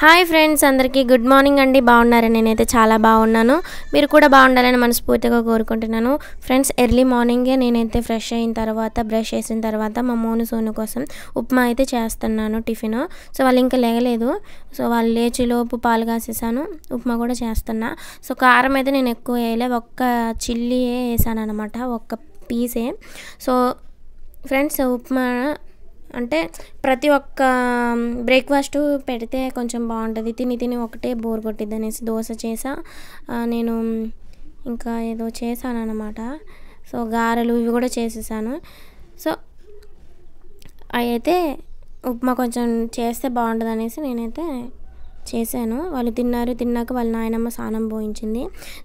hi friends అందరికీ good morning అండి బాగున్నారని నేనైతే చాలా బాగున్నాను మీరు కూడా బాగుండాలని మనస్ఫూర్తిగా కోరుకుంటున్నాను ఫ్రెండ్స్ ఎర్లీ మార్నింగే నేనైతే ఫ్రెష్ అయిన తర్వాత బ్రష్ చేసిన తర్వాత మా మోను సోను కోసం ఉప్మా అయితే చేస్తున్నాను టిఫిన్ సో వాళ్ళు ఇంకా లేగలేదు సో వాళ్ళు లేచిలోపు పాలు కాసేసాను ఉప్మా కూడా చేస్తున్నా సో కారం అయితే నేను ఎక్కువ వేయలే ఒక్క చిల్లీయే వేసాను అనమాట ఒక్క పీసే సో ఫ్రెండ్స్ ఉప్మా అంటే ప్రతి ఒక్క బ్రేక్ఫాస్ట్ పెడితే కొంచెం బాగుంటుంది తిని తిని ఒకటే బోర్ కొట్టిద్ది అనేసి దోశ చేసా నేను ఇంకా ఏదో చేశాను అనమాట సో గారెలు ఇవి కూడా చేసేసాను సో అయితే ఉప్మా కొంచెం చేస్తే బాగుంటుంది అనేసి నేనైతే చేశాను వాళ్ళు తిన్నారు తిన్నాక వాళ్ళ నాయనమ్మ స్నానం పోయించింది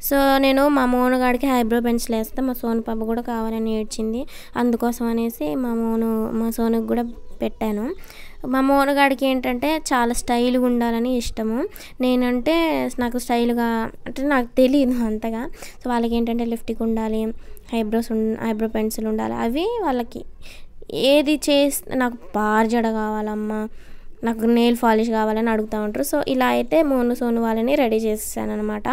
సో నేను మా మోను గారికి హైబ్రో పెన్సిల్ వేస్తే మా సోను పప్పు కూడా కావాలని ఏడ్చింది అందుకోసం అనేసి మా మోను మా సోనుకు కూడా పెట్టాను మా మోనగాడికి ఏంటంటే చాలా స్టైల్గా ఉండాలని ఇష్టము నేనంటే నాకు స్టైల్గా అంటే నాకు తెలియదు అంతగా సో వాళ్ళకి ఏంటంటే లిఫ్టిక్ ఉండాలి ఐబ్రోస్ ఐబ్రో పెన్సిల్ ఉండాలి అవి వాళ్ళకి ఏది చేస్తే నాకు బార్జడ కావాలమ్మా నాకు నెయిల్ పాలిష్ కావాలని అడుగుతూ ఉంటారు సో ఇలా అయితే మోను సోను వాళ్ళని రెడీ చేసేసాను అనమాట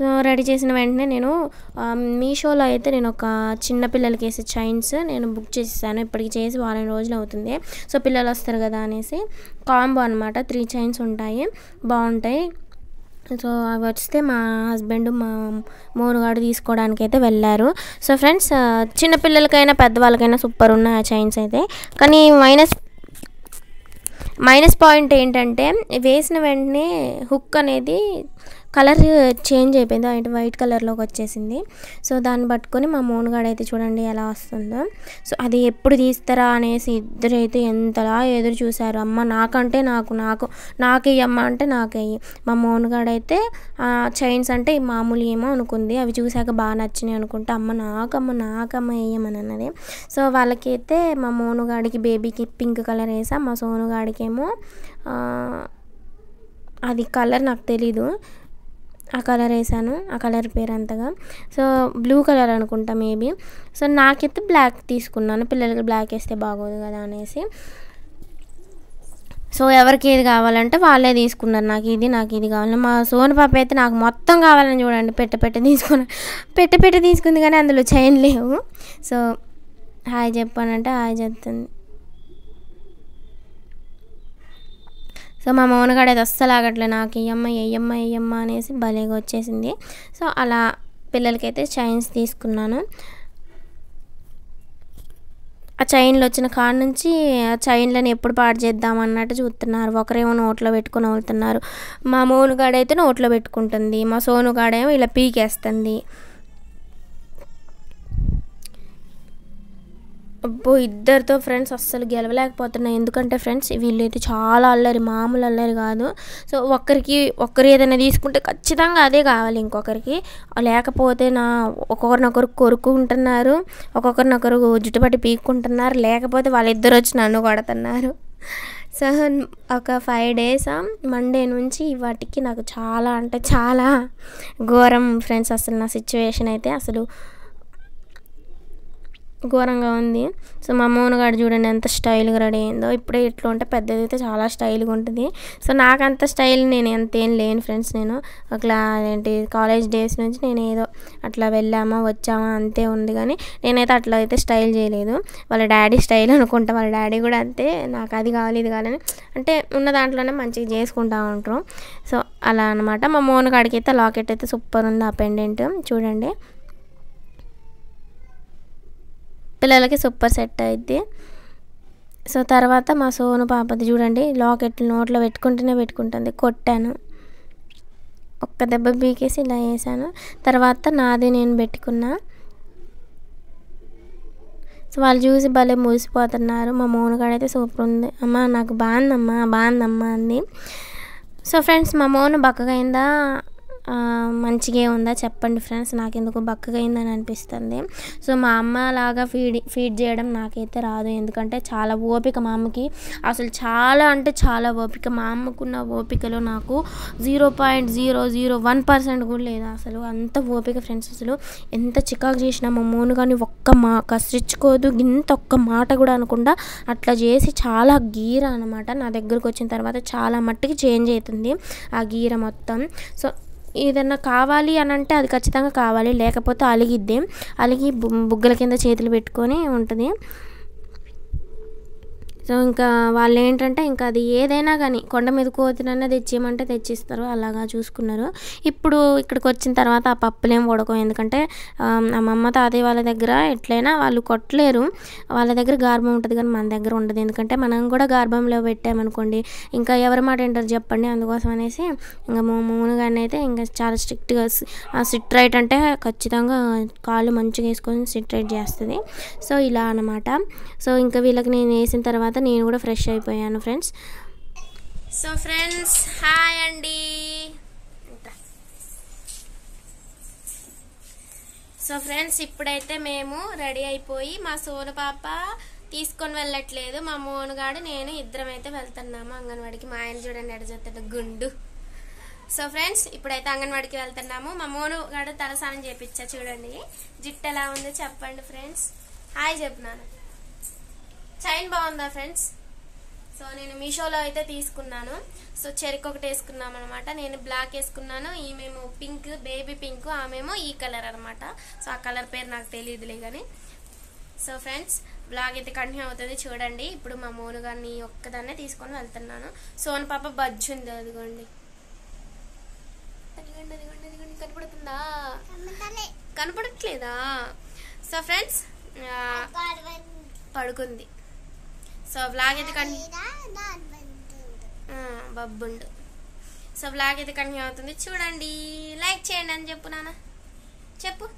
సో రెడీ చేసిన వెంటనే నేను మీషోలో అయితే నేను ఒక చిన్న పిల్లలకి వేసే చైన్స్ నేను బుక్ చేసేసాను ఇప్పటికి చేసి వారం రోజులు అవుతుంది సో పిల్లలు వస్తారు కదా అనేసి కాంబో అనమాట త్రీ చైన్స్ ఉంటాయి బాగుంటాయి సో అవి వస్తే మా హస్బెండ్ మా మోరుగాడు తీసుకోవడానికి అయితే వెళ్ళారు సో ఫ్రెండ్స్ చిన్నపిల్లలకైనా పెద్దవాళ్ళకైనా సూపర్ ఉన్నాయి ఆ చైన్స్ అయితే కానీ మైనస్ మైనస్ పాయింట్ ఏంటంటే వేసిన వెంటనే హుక్ అనేది కలర్ చేంజ్ అయిపోయింది అంటే వైట్ కలర్లోకి వచ్చేసింది సో దాన్ని పట్టుకొని మా మోనుగాడు అయితే చూడండి ఎలా వస్తుందో సో అది ఎప్పుడు తీస్తారా అనేసి ఇద్దరైతే ఎంతలా ఎదురు చూశారు అమ్మ నాకంటే నాకు నాకు నాకు అమ్మ అంటే నాకేయి మా మోనుగాడైతే చైన్స్ అంటే మామూలు ఏమో అనుకుంది అవి చూశాక బాగా నచ్చినాయి అనుకుంటే అమ్మ నాకమ్మ నాకమ్మ వేయమని అన్నది సో వాళ్ళకైతే మా మోనుగాడికి బేబీకి పింక్ కలర్ వేసా మా సోనుగాడికేమో అది కలర్ నాకు తెలీదు ఆ కలర్ వేసాను ఆ కలర్ పేరు అంతగా సో బ్లూ కలర్ అనుకుంటా మేబీ సో నాకైతే బ్లాక్ తీసుకున్నాను పిల్లలకి బ్లాక్ వేస్తే బాగోదు కదా అనేసి సో ఎవరికి ఏది కావాలంటే వాళ్ళే తీసుకున్నారు నాకు ఇది నాకు ఇది కావాలి మా సోన పాప అయితే నాకు మొత్తం కావాలని చూడండి పెట్ట పెట్ట తీసుకున్న పెట్ట పెట్ట తీసుకుంది కానీ అందులో చైన్ లేవు సో హాయ్ చెప్పానంటే హాయ్ చెప్తుంది సో మా మౌనగాడు అది అస్సలు ఆగట్లేదు నాకు ఏయమ్మ ఏ ఏయమ్మ అనేసి భలేగా వచ్చేసింది సో అలా పిల్లలకైతే చైన్స్ తీసుకున్నాను ఆ చైన్లు వచ్చిన కాడ నుంచి ఆ చైన్లను ఎప్పుడు పాడు చేద్దాం అన్నట్టు చూస్తున్నారు ఒకరేమో నోట్లో పెట్టుకుని వెళ్తున్నారు మా మోనుగాడైతే నోట్లో పెట్టుకుంటుంది మా సోనుగాడేమో ఇలా పీకేస్తుంది అబ్బో ఇద్దరితో ఫ్రెండ్స్ అస్సలు గెలవలేకపోతున్నాయి ఎందుకంటే ఫ్రెండ్స్ వీళ్ళైతే చాలా అల్లరి మామూలు అల్లరి కాదు సో ఒక్కరికి ఒకరు ఏదైనా తీసుకుంటే ఖచ్చితంగా అదే కావాలి ఇంకొకరికి లేకపోతే నా ఒక్కొక్కరినొకరు కొరుకుంటున్నారు ఒక్కొక్కరినొకరు జుట్టుపట్టి పీక్కుంటున్నారు లేకపోతే వాళ్ళిద్దరు వచ్చి నన్ను కొడుతున్నారు సో ఒక ఫైవ్ డేస్ మండే నుంచి వాటికి నాకు చాలా అంటే చాలా ఘోరం ఫ్రెండ్స్ అసలు నా సిచ్యువేషన్ అయితే అసలు ఘోరంగా ఉంది సో మా గారు చూడండి ఎంత స్టైల్గా రెడీ అయిందో ఇప్పుడే ఇట్లా ఉంటే పెద్దది అయితే చాలా స్టైల్గా ఉంటుంది సో నాకు అంత స్టైల్ నేను అంతేం లేను ఫ్రెండ్స్ నేను అట్లా ఏంటి కాలేజ్ డేస్ నుంచి నేను ఏదో అట్లా వెళ్ళామా వచ్చామా అంతే ఉంది కానీ నేనైతే అట్లా అయితే స్టైల్ చేయలేదు వాళ్ళ డాడీ స్టైల్ అనుకుంటా వాళ్ళ డాడీ కూడా అంతే నాకు అది కావాలి ఇది కావాలని అంటే ఉన్న దాంట్లోనే మంచిగా చేసుకుంటా ఉంటారు సో అలా అనమాట మా మోనగాడికి అయితే లాకెట్ అయితే సూపర్ ఉంది ఆ పెండెంట్ చూడండి పిల్లలకి సూపర్ సెట్ అయింది సో తర్వాత మా సోను పాపది చూడండి లాకెట్ నోట్లో పెట్టుకుంటూనే పెట్టుకుంటుంది కొట్టాను ఒక్క దెబ్బ బీకేసి ఇలా వేసాను తర్వాత నాది నేను పెట్టుకున్నా సో వాళ్ళు చూసి భలే మురిసిపోతున్నారు మా అయితే సూపర్ ఉంది అమ్మ నాకు బాగుందమ్మా బాగుందమ్మా అంది సో ఫ్రెండ్స్ మా మోను బక్కగైందా మంచిగా ఉందా చెప్పండి ఫ్రెండ్స్ ఎందుకు బక్కగా అయిందని అనిపిస్తుంది సో మా అమ్మ లాగా ఫీడ్ ఫీడ్ చేయడం నాకైతే రాదు ఎందుకంటే చాలా ఓపిక మా అమ్మకి అసలు చాలా అంటే చాలా ఓపిక మా అమ్మకున్న ఓపికలో నాకు zero point zero zero one percent కూడా లేదు అసలు అంత ఓపిక ఫ్రెండ్స్ అసలు ఎంత చికాకు చేసినా మా మూను కానీ ఒక్క మా కసిరించుకోదు ఇంత ఒక్క మాట కూడా అనకుండా అట్లా చేసి చాలా గీర అనమాట నా దగ్గరకు వచ్చిన తర్వాత చాలా మట్టుకు చేంజ్ అవుతుంది ఆ గీర మొత్తం సో ఏదన్నా కావాలి అని అంటే అది ఖచ్చితంగా కావాలి లేకపోతే అలిగిద్ది అలిగి బుగ్గల కింద చేతులు పెట్టుకొని ఉంటుంది సో ఇంకా వాళ్ళు ఏంటంటే ఇంకా అది ఏదైనా కానీ కొండ మీద కోతినన్నా తెచ్చేయమంటే తెచ్చిస్తారు అలాగా చూసుకున్నారు ఇప్పుడు ఇక్కడికి వచ్చిన తర్వాత ఆ పప్పులేం ఉడకం ఎందుకంటే అమ్మమ్మ తాతయ్య వాళ్ళ దగ్గర ఎట్లయినా వాళ్ళు కొట్టలేరు వాళ్ళ దగ్గర గార్భం ఉంటుంది కానీ మన దగ్గర ఉండదు ఎందుకంటే మనం కూడా గార్భంలో పెట్టామనుకోండి ఇంకా ఎవరి మాట ఏంటారు చెప్పండి అందుకోసం అనేసి ఇంకా మూను కానీ అయితే ఇంకా చాలా స్ట్రిక్ట్గా సిట్ రైట్ అంటే ఖచ్చితంగా కాళ్ళు మంచిగా వేసుకొని సిట్ రైట్ చేస్తుంది సో ఇలా అనమాట సో ఇంకా వీళ్ళకి నేను వేసిన తర్వాత తర్వాత నేను కూడా ఫ్రెష్ అయిపోయాను ఫ్రెండ్స్ సో ఫ్రెండ్స్ హాయ్ అండి సో ఫ్రెండ్స్ ఇప్పుడైతే మేము రెడీ అయిపోయి మా సోను పాప తీసుకొని వెళ్ళట్లేదు మా మోనుగాడు నేను ఇద్దరం అయితే వెళ్తున్నాము అంగన్వాడికి మా ఆయన చూడండి ఎడజెత్తాడు గుండు సో ఫ్రెండ్స్ ఇప్పుడైతే అంగన్వాడికి వెళ్తున్నాము మా మోనుగాడు తలసానం చేపించా చూడండి జుట్టు ఎలా ఉందో చెప్పండి ఫ్రెండ్స్ హాయ్ చెప్పినాను చైన్ బాగుందా ఫ్రెండ్స్ సో నేను మీషోలో అయితే తీసుకున్నాను సో చెరుకు ఒకటి వేసుకున్నాం అనమాట నేను బ్లాక్ వేసుకున్నాను ఈమెమో పింక్ బేబీ పింక్ ఆమెమో ఈ కలర్ అనమాట సో ఆ కలర్ పేరు నాకు తెలియదులే కానీ సో ఫ్రెండ్స్ బ్లాగ్ అయితే కంటిన్యూ అవుతుంది చూడండి ఇప్పుడు మా మోను గారిని ఒక్కదాన్నే తీసుకొని వెళ్తున్నాను సోన్ పాప బజ్జు ఉంది అదిగోండి అదిగోండి అదిగోండి అదిగోండి కనపడుతుందా కనపడట్లేదా సో ఫ్రెండ్స్ పడుకుంది సో బ్లాగ్ అయితే కంటిన్యూ బబ్బుండు సో బ్లాగ్ అయితే కంటిన్యూ అవుతుంది చూడండి లైక్ చేయండి అని చెప్పు నాన్న చెప్పు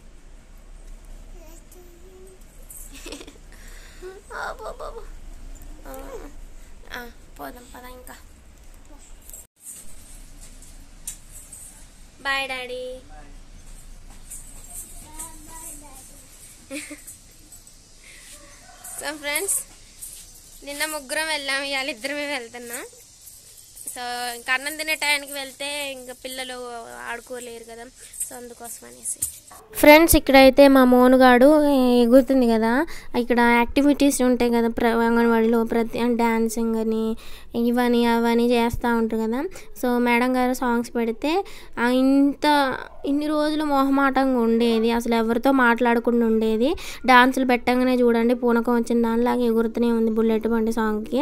పోదాం పదా ఇంకా బాయ్ డాడీ సో ఫ్రెండ్స్ నిన్న ముగ్గురం వెళ్ళాం ఇవాళ ఇద్దరమే వెళ్తున్నాం సో ఇంకా అన్నం తినే టైంకి వెళ్తే ఇంకా పిల్లలు ఆడుకోలేరు కదా సో అందుకోసం అనేసి ఫ్రెండ్స్ ఇక్కడైతే మా మోనుగాడు ఎగురుతుంది కదా ఇక్కడ యాక్టివిటీస్ ఉంటాయి కదా ప్ర అంగన్వాడీలో ప్రతి డ్యాన్సింగ్ అని ఇవని అవని చేస్తూ ఉంటారు కదా సో మేడం గారు సాంగ్స్ పెడితే ఇంత ఇన్ని రోజులు మొహమాటంగా ఉండేది అసలు ఎవరితో మాట్లాడకుండా ఉండేది డాన్సులు పెట్టంగానే చూడండి పూనకం వచ్చిన దానిలాగా ఎగురుతూనే ఉంది బుల్లెట్ బండి సాంగ్కి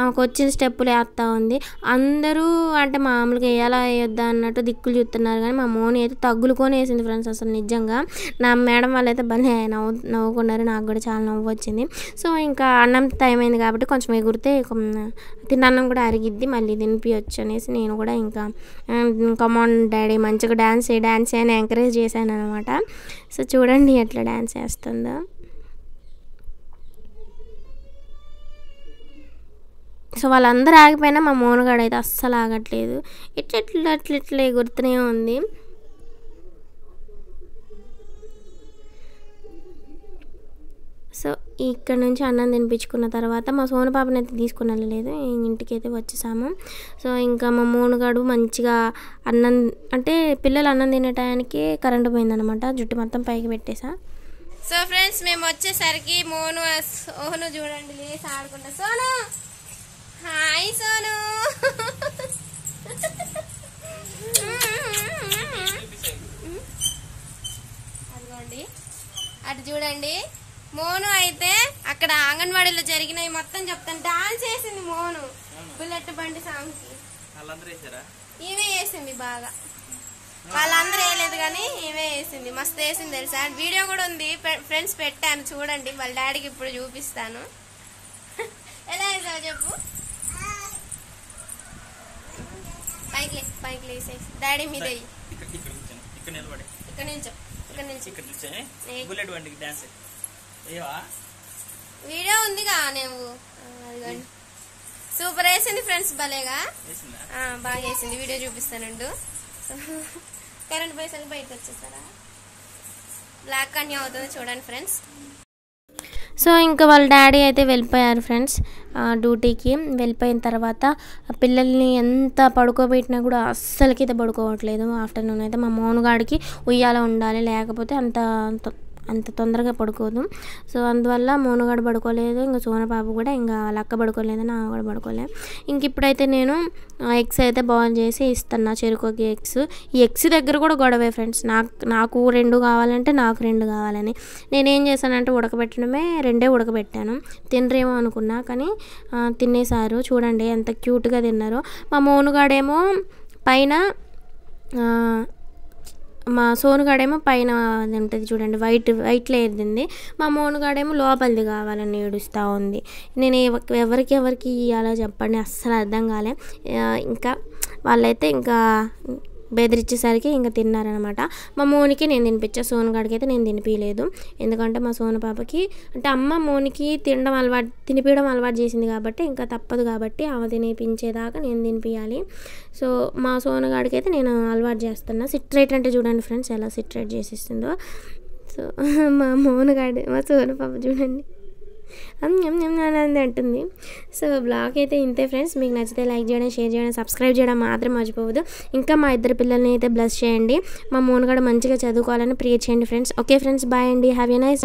ఆమెకు వచ్చిన స్టెప్పులు వేస్తూ ఉంది అందరూ అంటే మామూలుగా ఎలా వేయొద్దా అన్నట్టు దిక్కులు చూస్తున్నారు కానీ మా మోని అయితే తగ్గులుకొని వేసింది ఫ్రెండ్స్ అసలు నిజంగా నా మేడం వాళ్ళైతే భలే నవ్వు నవ్వుకున్నారు నాకు కూడా చాలా నవ్వు వచ్చింది సో ఇంకా అన్నం టైం అయింది కాబట్టి కొంచెం ఎగురితే తిన్నాను కూడా అరిగిద్ది మళ్ళీ తినిపించచ్చు అనేసి నేను కూడా ఇంకా కమాన్ డాడీ మంచిగా డ్యాన్స్ ఏ డ్యాన్స్ చేయని ఎంకరేజ్ చేశాను అనమాట సో చూడండి ఎట్లా డ్యాన్స్ వేస్తుందో సో వాళ్ళందరూ ఆగిపోయినా మా మోనగాడు అయితే అస్సలు ఆగట్లేదు ఇట్లా ఇట్లా ఇట్లా ఇట్లా గుర్తునే ఉంది ఇక్కడ నుంచి అన్నం తినిపించుకున్న తర్వాత మా సోన పాపని అయితే తీసుకుని వెళ్ళలేదు ఇంటికైతే వచ్చేసాము సో ఇంకా మా మోనుగాడు మంచిగా అన్నం అంటే పిల్లలు అన్నం తినే టయానికి కరెంటు పోయిందనమాట జుట్టు మొత్తం పైకి పెట్టేసా సో ఫ్రెండ్స్ మేము వచ్చేసరికి మోను సోను చూడండి లేసి ఆడుకుంటా సోను జరిగినాయి మొత్తం చెప్తాను డాన్స్ వేసింది మోను బుల్లెట్ బండి సాంగ్ కి ఇవే వేసింది బాగా వాళ్ళందరూ వేయలేదు కానీ ఇవే వేసింది మస్తు వేసింది తెలుసా వీడియో కూడా ఉంది ఫ్రెండ్స్ పెట్టాను చూడండి వాళ్ళ డాడీకి ఇప్పుడు చూపిస్తాను ఎలా వేసావు చెప్పు పైకి పైకి వేసేసి డాడీ మీద ఇక్కడ నుంచి ఇక్కడ నిల్చో ఇక్కడ నిల్చో బుల్లెట్ బండికి డాన్స్ వీడియో ఉంది సూపర్ వేసింది ఫ్రెండ్స్ భలేగా బాగా వేసింది వీడియో చూపిస్తానుండు కరెంట్ పైసలు బయట వచ్చేసారా బ్లాక్ కన్యా అవుతుంది చూడండి ఫ్రెండ్స్ సో ఇంకా వాళ్ళ డాడీ అయితే వెళ్ళిపోయారు ఫ్రెండ్స్ డ్యూటీకి వెళ్ళిపోయిన తర్వాత పిల్లల్ని ఎంత పడుకోబెట్టినా కూడా అస్సలకి అయితే పడుకోవట్లేదు ఆఫ్టర్నూన్ అయితే మా మౌనగాడికి ఉయ్యాల ఉండాలి లేకపోతే అంత అంత తొందరగా పడుకోదు సో అందువల్ల మోను కూడా పడుకోలేదు ఇంకా సోన కూడా ఇంకా లక్క పడుకోలేదని నా కూడా పడుకోలేదు ఇంక ఇప్పుడైతే నేను ఎగ్స్ అయితే బాయిల్ చేసి ఇస్తున్నా చెరుకోకి ఎగ్స్ ఈ ఎగ్స్ దగ్గర కూడా గొడవే ఫ్రెండ్స్ నాకు నాకు రెండు కావాలంటే నాకు రెండు కావాలని నేనేం చేశానంటే ఉడకబెట్టడమే రెండే ఉడకబెట్టాను తినరేమో అనుకున్నా కానీ తినేసారు చూడండి ఎంత క్యూట్గా తిన్నారో మా మోనుగాడేమో పైన మా సోనుగాడేమో పైన అది ఉంటుంది చూడండి వైట్ వైట్ తింది మా మోనుగాడేమో లోపలిది కావాలని ఏడుస్తూ ఉంది నేను ఎవరికి ఎవరికి ఇవ్వాలో చెప్పండి అస్సలు అర్థం కాలే ఇంకా వాళ్ళైతే ఇంకా బెదిరించేసరికి ఇంకా తిన్నారనమాట మా మోనికి నేను తినిపించా సోను గాడికి అయితే నేను తినిపించలేదు ఎందుకంటే మా సోను పాపకి అంటే అమ్మ మోనికి తినడం అలవాటు తినిపించడం అలవాటు చేసింది కాబట్టి ఇంకా తప్పదు కాబట్టి ఆమె తినిపించేదాకా నేను తినిపించాలి సో మా సోను గాడికి అయితే నేను అలవాటు చేస్తున్నా సిట్రేట్ అంటే చూడండి ఫ్రెండ్స్ ఎలా సిట్రేట్ చేసిస్తుందో సో మా మోను గాడి మా సోను పాప చూడండి అని అంటుంది సో బ్లాగ్ అయితే ఇంతే ఫ్రెండ్స్ మీకు నచ్చితే లైక్ చేయడం షేర్ చేయడం సబ్స్క్రైబ్ చేయడం మాత్రం మర్చిపోవద్దు ఇంకా మా ఇద్దరు పిల్లల్ని అయితే బ్లస్ చేయండి మా మోన్ కూడా మంచిగా చదువుకోవాలని ప్రే చేయండి ఫ్రెండ్స్ ఓకే ఫ్రెండ్స్ బాయ్ అండి హ్యావ్ ఎ నైస్